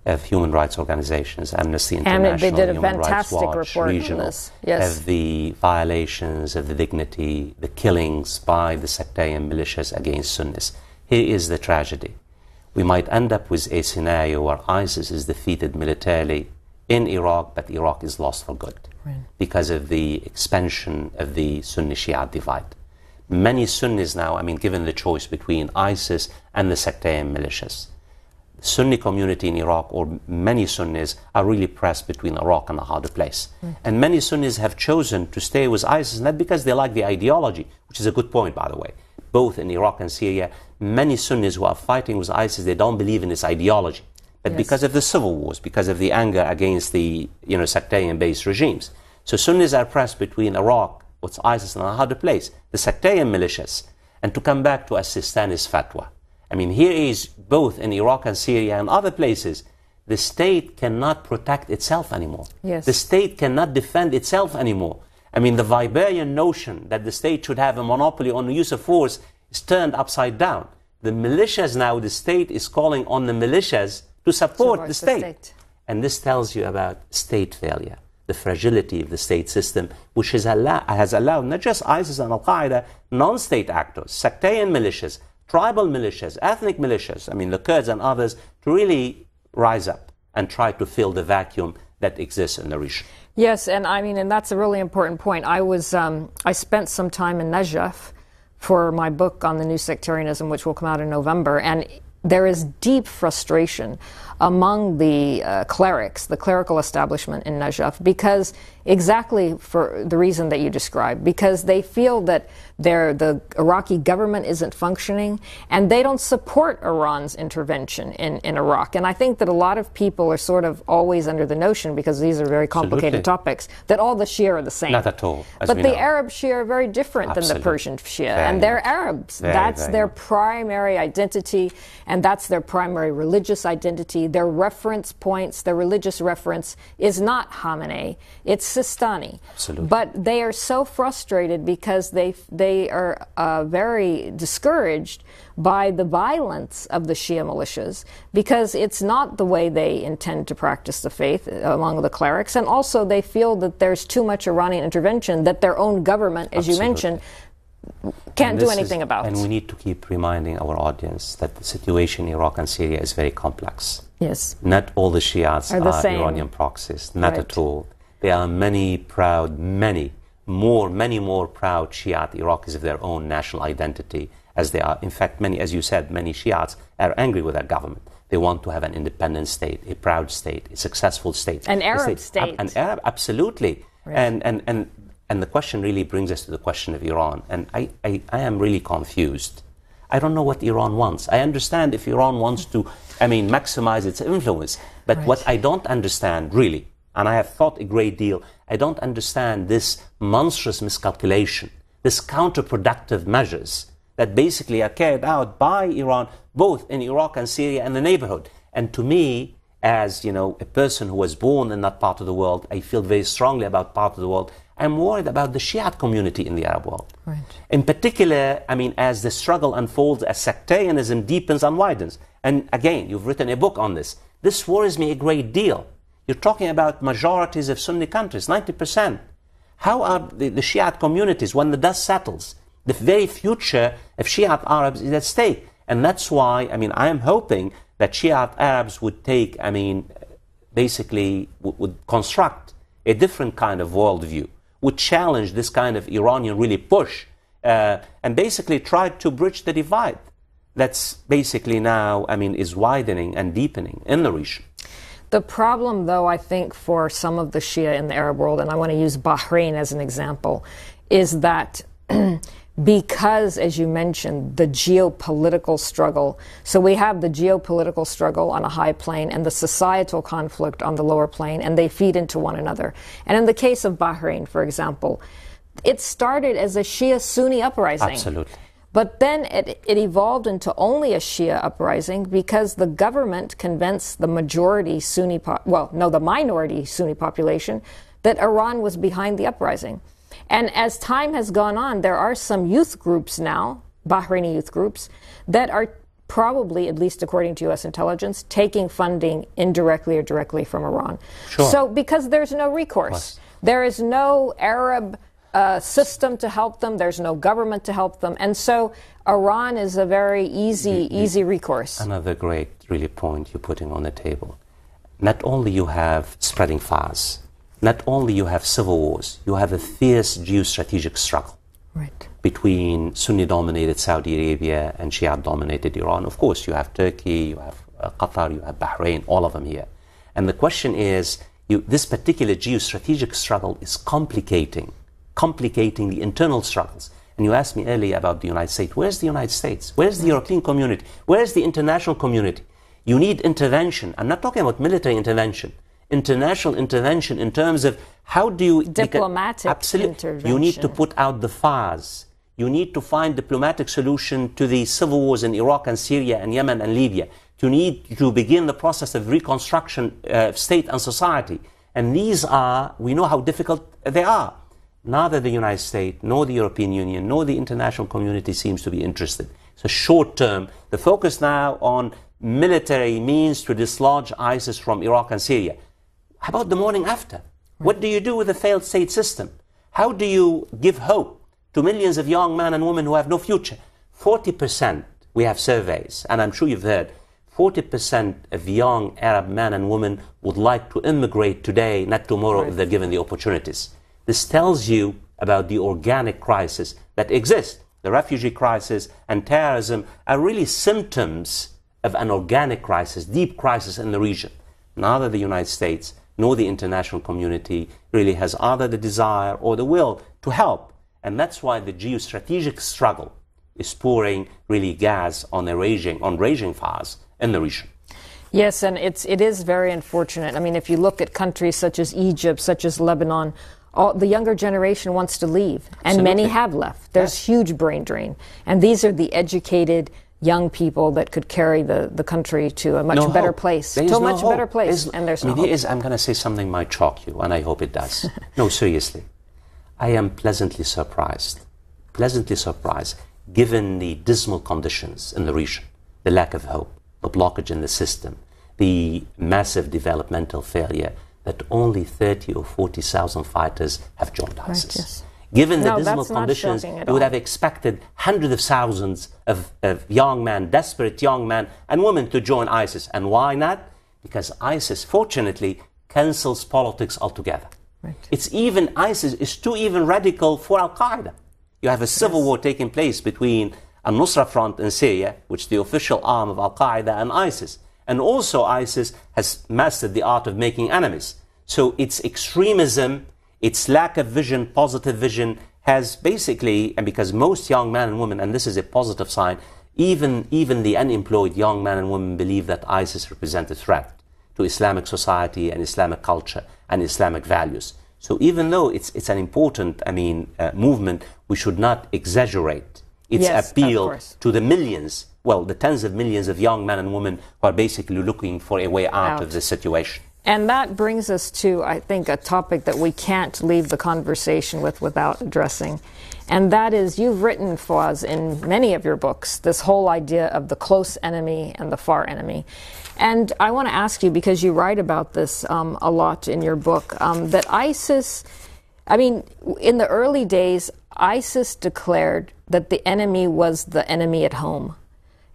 Speaker 1: of human rights organizations, Amnesty International, they did a Human fantastic Rights Watch, report regional, this. Yes. of the violations of the dignity, the killings by the sectarian militias against Sunnis. Here is the tragedy. We might end up with a scenario where ISIS is defeated militarily in Iraq, but Iraq is lost for good right. because of the expansion of the Sunni Shia divide. Many Sunnis now, I mean, given the choice between ISIS and the sectarian militias, Sunni community in Iraq, or many Sunnis, are really pressed between Iraq and a harder place. Mm. And many Sunnis have chosen to stay with ISIS, not because they like the ideology, which is a good point, by the way. Both in Iraq and Syria, many Sunnis who are fighting with ISIS, they don't believe in this ideology. But yes. because of the civil wars, because of the anger against the you know, sectarian-based regimes. So Sunnis are pressed between Iraq, what's ISIS, and a harder place, the sectarian militias, and to come back to a Sistani's fatwa I mean, here is both in Iraq and Syria and other places. The state cannot protect itself anymore. Yes. The state cannot defend itself anymore. I mean, the Weberian notion that the state should have a monopoly on the use of force is turned upside down. The militias now, the state is calling on the militias to support, the, state. the state. And this tells you about state failure, the fragility of the state system, which has, has allowed not just ISIS and Al Qaeda, non state actors, sectarian militias, tribal militias, ethnic militias, I mean the Kurds and others, to really rise up and try to fill the vacuum that exists in the region.
Speaker 2: Yes, and I mean, and that's a really important point. I was, um, I spent some time in Najaf for my book on the new sectarianism, which will come out in November, and there is deep frustration among the uh, clerics, the clerical establishment in Najaf, because exactly for the reason that you described, because they feel that their, the Iraqi government isn't functioning and they don't support Iran's intervention in, in Iraq. And I think that a lot of people are sort of always under the notion, because these are very complicated Absolutely. topics, that all the Shia are the same. Not at all. But the know. Arab Shia are very different Absolutely. than the Persian Shia, very and they're much. Arabs. Very, that's very their much. primary identity, and that's their primary religious identity their reference points, their religious reference is not Khamenei, it's Sistani. Absolutely. But they are so frustrated because they, they are uh, very discouraged by the violence of the Shia militias because it's not the way they intend to practice the faith uh, among the clerics. And also, they feel that there's too much Iranian intervention, that their own government, as Absolutely. you mentioned, can't do anything is, about. And
Speaker 1: we need to keep reminding our audience that the situation in Iraq and Syria is very complex. Yes. Not all the Shiites are, the are Iranian proxies, not right. at all. There are many proud, many more, many more proud Shiite Iraqis of their own national identity as they are. In fact, many, as you said, many Shiites are angry with their government. They want to have an independent state, a proud state, a successful state. An Arab state. state. An Arab, absolutely. Right. And, and, and and the question really brings us to the question of Iran. And I, I, I am really confused. I don't know what Iran wants. I understand if Iran wants to, I mean, maximize its influence. But right. what I don't understand, really, and I have thought a great deal, I don't understand this monstrous miscalculation, this counterproductive measures that basically are carried out by Iran, both in Iraq and Syria and the neighborhood. And to me, as you know, a person who was born in that part of the world, I feel very strongly about part of the world I'm worried about the Shiite community in the Arab world. Right. In particular, I mean, as the struggle unfolds, as sectarianism deepens and widens. And again, you've written a book on this. This worries me a great deal. You're talking about majorities of Sunni countries, 90%. How are the, the Shiite communities, when the dust settles, the very future of Shiite Arabs is at stake? And that's why, I mean, I am hoping that Shiite Arabs would take, I mean, basically would, would construct a different kind of worldview would challenge this kind of Iranian really push uh, and basically try to bridge the divide that's basically now, I mean, is widening and deepening in the region.
Speaker 2: The problem, though, I think for some of the Shia in the Arab world, and I want to use Bahrain as an example, is that. [CLEARS THROAT] because, as you mentioned, the geopolitical struggle. So we have the geopolitical struggle on a high plane and the societal conflict on the lower plane, and they feed into one another. And in the case of Bahrain, for example, it started as a Shia Sunni uprising. Absolutely. But then it, it evolved into only a Shia uprising because the government convinced the majority Sunni, po- well, no, the minority Sunni population that Iran was behind the uprising. And as time has gone on, there are some youth groups now, Bahraini youth groups, that are probably, at least according to U.S. intelligence, taking funding indirectly or directly from Iran. Sure. So, because there's no recourse, there is no Arab uh, system to help them, there's no government to help them. And so, Iran is a very easy, the, easy recourse.
Speaker 1: Another great, really, point you're putting on the table. Not only you have spreading fires not only you have civil wars, you have a fierce geostrategic struggle right. between Sunni-dominated Saudi Arabia and Shia-dominated Iran. Of course, you have Turkey, you have uh, Qatar, you have Bahrain, all of them here. And the question is, you, this particular geostrategic struggle is complicating, complicating the internal struggles. And you asked me earlier about the United States. Where's the United States? Where's the European community? Where's the international community? You need intervention. I'm not talking about military intervention international intervention in terms of how do you diplomatic
Speaker 2: absolutely you need to
Speaker 1: put out the fires you need to find diplomatic solution to the civil wars in iraq and syria and yemen and libya you need to begin the process of reconstruction uh, of state and society and these are we know how difficult they are neither the united states nor the european union nor the international community seems to be interested so short term the focus now on military means to dislodge isis from iraq and syria how about the morning after? What do you do with a failed state system? How do you give hope to millions of young men and women who have no future? 40%, we have surveys, and I'm sure you've heard, 40% of young Arab men and women would like to immigrate today, not tomorrow, right. if they're given the opportunities. This tells you about the organic crisis that exists. The refugee crisis and terrorism are really symptoms of an organic crisis, deep crisis in the region. Now that the United States nor the international community really has either the desire or the will to help. And that's why the geostrategic struggle is pouring really gas on the raging, on raging fires in the region.
Speaker 2: Yes, and it's it is very unfortunate. I mean, if you look at countries such as Egypt, such as Lebanon, all, the younger generation wants to leave, and Absolutely. many have left. There's yes. huge brain drain, and these are the educated young people that could carry the, the country to a much no better hope. place. There to a no much hope. better place. There's, and there's I mean, no
Speaker 1: is, I'm going to say something might shock you, and I hope it does. [LAUGHS] no, seriously. I am pleasantly surprised, pleasantly surprised, given the dismal conditions in the region, the lack of hope, the blockage in the system, the massive developmental failure that only 30 or 40,000 fighters have joined ISIS. Right, yes. Given the no, dismal conditions, you would have expected hundreds of thousands of, of young men, desperate young men and women to join ISIS. And why not? Because ISIS, fortunately, cancels politics altogether. Right. It's even, ISIS is too even radical for Al Qaeda. You have a civil yes. war taking place between Al Nusra Front in Syria, which is the official arm of Al Qaeda, and ISIS. And also, ISIS has mastered the art of making enemies. So it's extremism its lack of vision, positive vision, has basically, and because most young men and women, and this is a positive sign, even, even the unemployed young men and women believe that ISIS represents a threat to Islamic society and Islamic culture and Islamic values. So even though it's, it's an important, I mean, uh, movement, we should not exaggerate its yes, appeal to the millions, well, the tens of millions of young men and women who are basically looking for a way out, out. of this situation.
Speaker 2: And that brings us to, I think, a topic that we can't leave the conversation with without addressing. And that is, you've written, Fawaz, in many of your books, this whole idea of the close enemy and the far enemy. And I want to ask you, because you write about this um, a lot in your book, um, that ISIS, I mean, in the early days, ISIS declared that the enemy was the enemy at home.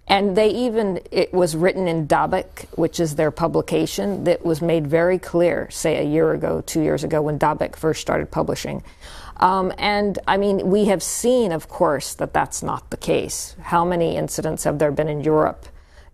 Speaker 2: And they even, it was written in Dabak, which is their publication, that was made very clear, say a year ago, two years ago, when Dabak first started publishing. Um, and I mean, we have seen, of course, that that's not the case. How many incidents have there been in Europe,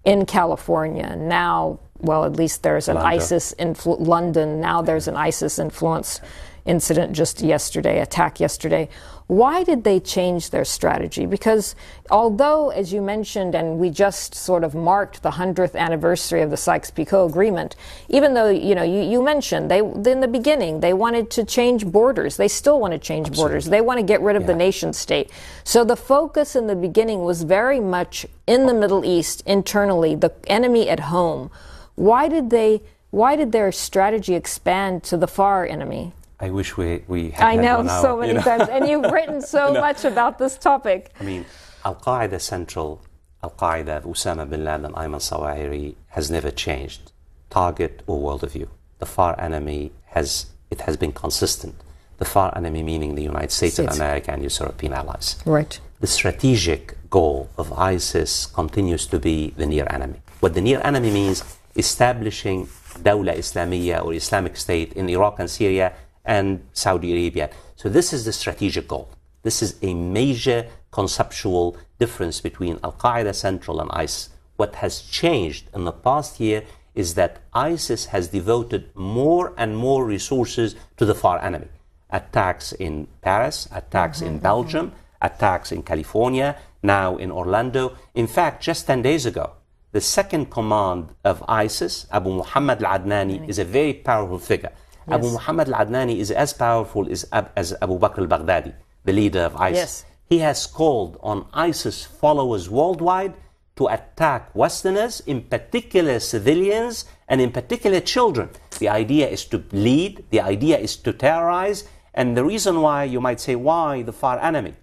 Speaker 2: in California, now? Well, at least there's an London. ISIS influ- London. Now there's an ISIS influenced incident just yesterday, attack yesterday. Why did they change their strategy? Because although, as you mentioned, and we just sort of marked the 100th anniversary of the Sykes-Picot Agreement, even though, you know, you, you mentioned they in the beginning, they wanted to change borders. They still want to change Absolutely. borders. They want to get rid of yeah. the nation state. So the focus in the beginning was very much in the Middle East, internally, the enemy at home. Why did they why did their strategy expand to the far enemy?
Speaker 1: I wish we, we had I know, hour, so many you know? times. And you've
Speaker 2: written [LAUGHS] so no. much about this topic.
Speaker 1: I mean, Al Qaeda Central, Al Qaeda, Osama bin Laden, Ayman Sawahiri has never changed. Target or worldview. The far enemy has, it has been consistent. The far enemy meaning the United States, of America and its European allies. Right. The strategic goal of ISIS continues to be the near enemy. What the near enemy means, establishing Dawla Islamiyah or Islamic State in Iraq and Syria and Saudi Arabia. So this is the strategic goal. This is a major conceptual difference between Al Qaeda Central and ISIS. What has changed in the past year is that ISIS has devoted more and more resources to the far enemy. Attacks in Paris, attacks mm-hmm, in mm-hmm. Belgium, mm-hmm. attacks in California, now in Orlando. In fact, just 10 days ago, the second command of ISIS, Abu Muhammad al Adnani, mm-hmm. is a very powerful figure. Yes. Abu Muhammad al-Adnani is as powerful as, as Abu Bakr al-Baghdadi, the leader of ISIS. Yes. He has called on ISIS followers worldwide to attack Westerners, in particular civilians, and in particular children. The idea is to lead, the idea is to terrorize, and the reason why you might say, why the far enemy?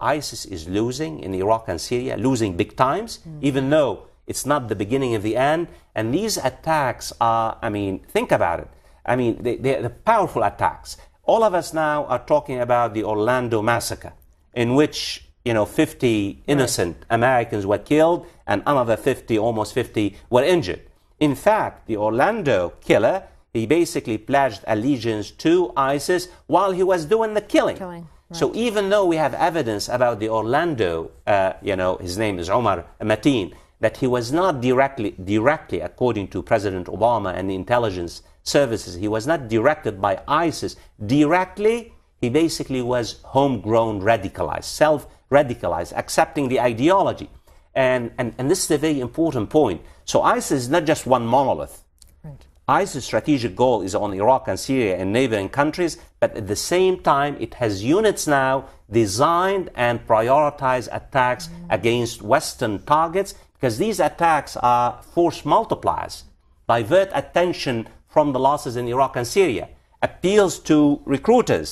Speaker 1: ISIS is losing in Iraq and Syria, losing big times, mm. even though it's not the beginning of the end. And these attacks are, I mean, think about it. I mean, the powerful attacks. All of us now are talking about the Orlando massacre, in which you know 50 innocent right. Americans were killed and another 50, almost 50, were injured. In fact, the Orlando killer he basically pledged allegiance to ISIS while he was doing the killing. killing. Right. So even though we have evidence about the Orlando, uh, you know, his name is Omar Mateen, that he was not directly, directly, according to President Obama and the intelligence services. He was not directed by ISIS directly. He basically was homegrown radicalized, self radicalized, accepting the ideology. And, and, and this is a very important point. So ISIS is not just one monolith. Right. ISIS' strategic goal is on Iraq and Syria and neighboring countries, but at the same time, it has units now designed and prioritized attacks mm. against Western targets because these attacks are force multipliers. Divert attention from the losses in Iraq and Syria, appeals to recruiters.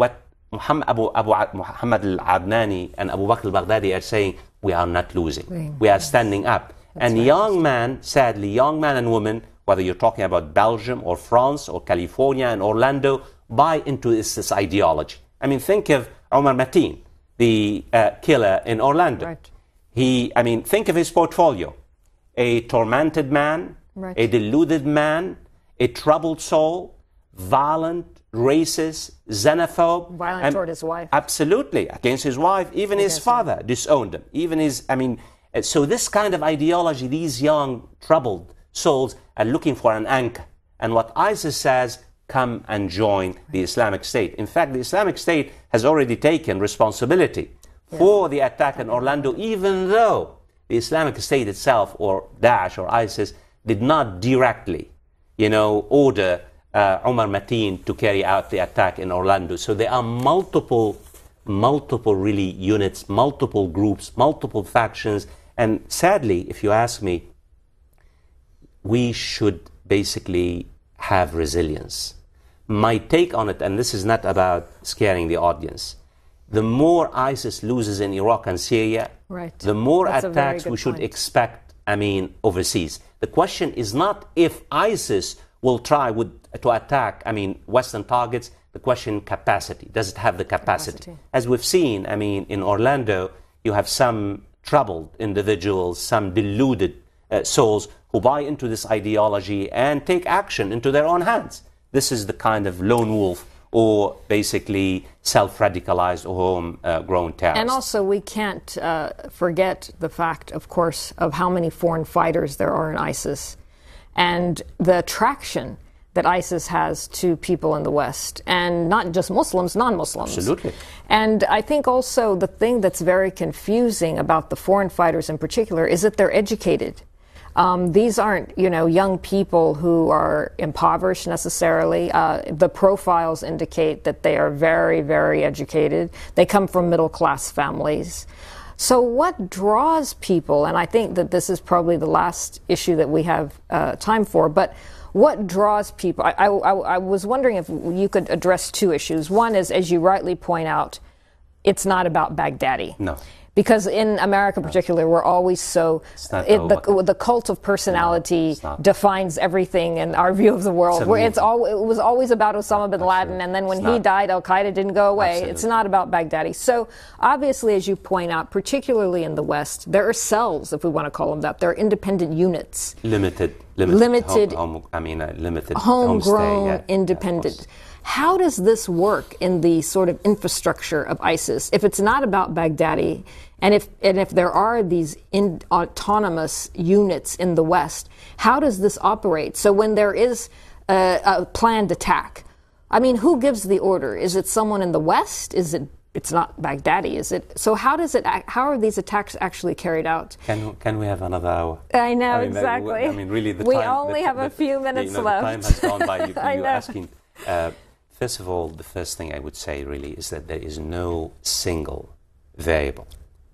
Speaker 1: What Muhammad, Abu, Abu, Muhammad al-Adnani and Abu Bakr al-Baghdadi are saying, we are not losing. We are standing up. That's and right. young man, sadly, young man and woman, whether you're talking about Belgium or France or California and Orlando, buy into this, this ideology. I mean, think of Omar Mateen, the uh, killer in Orlando. Right. He, I mean, think of his portfolio. A tormented man, right. a deluded man, a troubled soul, violent, racist, xenophobe.
Speaker 2: Violent and, toward his wife.
Speaker 1: Absolutely, against his wife. Even his father disowned him. Even his, I mean, uh, so this kind of ideology, these young, troubled souls are looking for an anchor. And what ISIS says, come and join the Islamic State. In fact, the Islamic State has already taken responsibility yeah. for the attack in Orlando, even though the Islamic State itself, or Daesh or ISIS, did not directly you know, order uh, Omar Mateen to carry out the attack in Orlando. So there are multiple, multiple really units, multiple groups, multiple factions. And sadly, if you ask me, we should basically have resilience. My take on it, and this is not about scaring the audience, the more ISIS loses in Iraq and Syria, right. the more That's attacks we should expect, I mean, overseas. The question is not if ISIS will try with, to attack, I mean, Western targets. The question capacity. Does it have the capacity? capacity? As we've seen, I mean, in Orlando, you have some troubled individuals, some deluded uh, souls who buy into this ideology and take action into their own hands. This is the kind of lone wolf or basically self-radicalized or homegrown uh, grown terrorists. And
Speaker 2: also, we can't uh, forget the fact, of course, of how many foreign fighters there are in ISIS and the attraction that ISIS has to people in the West, and not just Muslims, non Muslims. Absolutely. And I think also the thing that's very confusing about the foreign fighters in particular is that they're educated. Um, these aren't, you know, young people who are impoverished necessarily. Uh, the profiles indicate that they are very, very educated. They come from middle class families. So, what draws people, and I think that this is probably the last issue that we have uh, time for, but what draws people? I, I, I, was wondering if you could address two issues. One is, as you rightly point out, it's not about Baghdadi. No because in America, in particular, we're always so it, the, the cult of personality no, defines everything and our view of the world. Where it's all it was always about Osama bin Absolutely. Laden, and then when it's he died, Al Qaeda didn't go away. Absolutely. It's not about Baghdadi. So obviously, as you point out, particularly in the West, there are cells, if we want to call them that. There are independent units,
Speaker 1: limited, limited, limited home, home, I mean, uh, limited homegrown, yeah,
Speaker 2: independent. Yeah, how does this work in the sort of infrastructure of ISIS? If it's not about Baghdadi, and if and if there are these in, autonomous units in the West, how does this operate? So when there is a, a planned attack, I mean, who gives the order? Is it someone in the West? Is it it's not Baghdadi, is it? So how does it? Act, how are these attacks actually carried out?
Speaker 1: Can can we have another hour? I know I mean, exactly. I, I mean, really, the we time, only the, have the, a few minutes the, you know, left. The time has gone by. You, [LAUGHS] you asking. Uh, First of all, the first thing I would say really is that there is no single variable.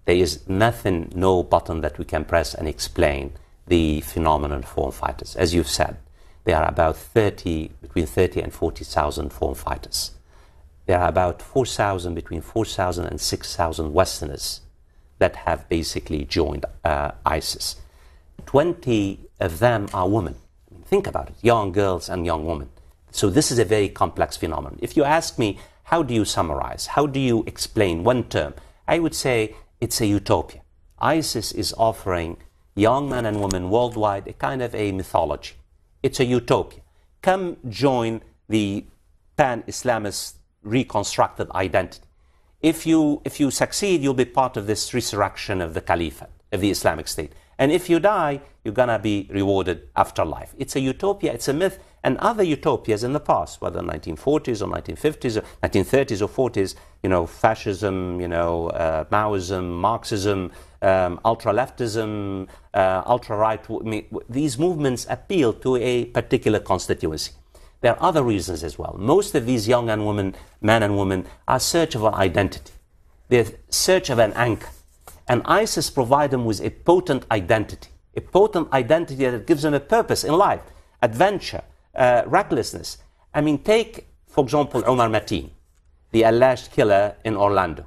Speaker 1: There is nothing, no button that we can press and explain the phenomenon of form fighters. As you've said, there are about 30, between 30 and 40,000 form fighters. There are about 4,000, between 4,000 and 6,000 Westerners that have basically joined uh, ISIS. 20 of them are women. think about it young girls and young women. So this is a very complex phenomenon. If you ask me, how do you summarize? How do you explain one term? I would say it's a utopia. ISIS is offering young men and women worldwide a kind of a mythology. It's a utopia. Come join the pan-Islamist reconstructed identity. If you, if you succeed, you'll be part of this resurrection of the caliphate, of the Islamic State. And if you die, you're going to be rewarded after life. It's a utopia, it's a myth, and other utopias in the past, whether 1940s or 1950s or 1930s or 40s, you know, fascism, you know, uh, Maoism, Marxism, um, ultra-leftism, uh, ultra-right, these movements appeal to a particular constituency. There are other reasons as well. Most of these young and women, men and women, are search of an identity. They're search of an anchor and ISIS provide them with a potent identity, a potent identity that gives them a purpose in life, adventure, uh, recklessness. I mean, take, for example, Omar Mateen, the alleged killer in Orlando.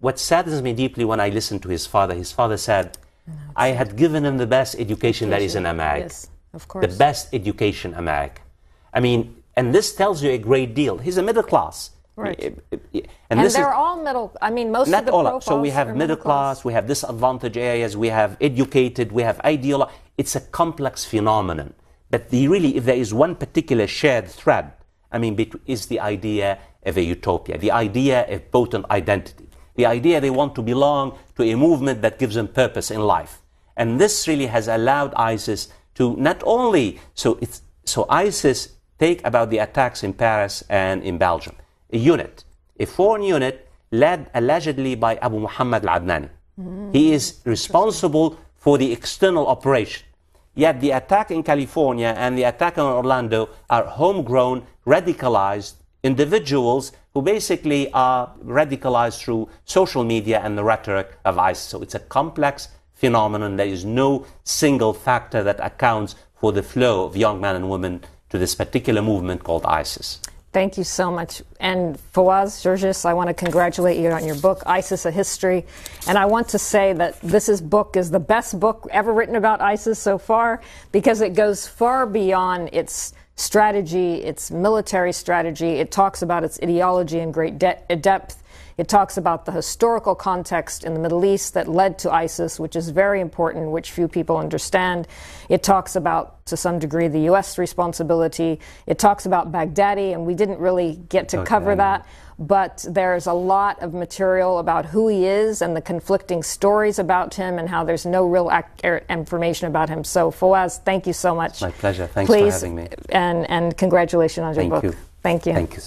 Speaker 1: What saddens me deeply when I listen to his father, his father said, I had given him the best education, education. that is in America. Yes,
Speaker 2: of course. The best
Speaker 1: education America. I mean, and this tells you a great deal. He's a middle class. Right. It, it, it, and, and they're is,
Speaker 2: all middle. I mean, most not of the all profiles. So we have middle, middle
Speaker 1: class, class, we have disadvantaged areas, we have educated, we have ideal. It's a complex phenomenon. But the, really, if there is one particular shared thread, I mean, is the idea of a utopia, the idea of potent identity, the idea they want to belong to a movement that gives them purpose in life. And this really has allowed ISIS to not only so it's so ISIS take about the attacks in Paris and in Belgium a unit, a foreign unit led allegedly by Abu Muhammad al Adnani. He is responsible for the external operation. Yet the attack in California and the attack on Orlando are homegrown, radicalized individuals who basically are radicalized through social media and the rhetoric of ISIS. So it's a complex phenomenon. There is no single factor that accounts for the flow of young men and women to this particular movement called ISIS.
Speaker 2: Thank you so much. And Fawaz, Georges, I want to congratulate you on your book, ISIS, A History. And I want to say that this is book is the best book ever written about ISIS so far because it goes far beyond its strategy, its military strategy. It talks about its ideology in great de- depth. It talks about the historical context in the Middle East that led to ISIS, which is very important, which few people understand. It talks about, to some degree, the U.S. responsibility. It talks about Baghdadi, and we didn't really get to okay. cover that. But there's a lot of material about who he is and the conflicting stories about him and how there's no real information about him. So, Fawaz, thank you so much. my pleasure. Thanks Please, for having me. And, and congratulations on your thank book. You. Thank you. Thank you.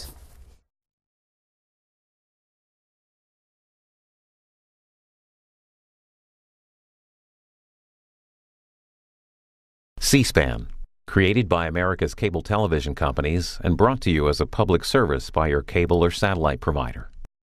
Speaker 2: C-SPAN, created by America's cable television companies
Speaker 1: and brought to you as a public service by your cable or satellite provider.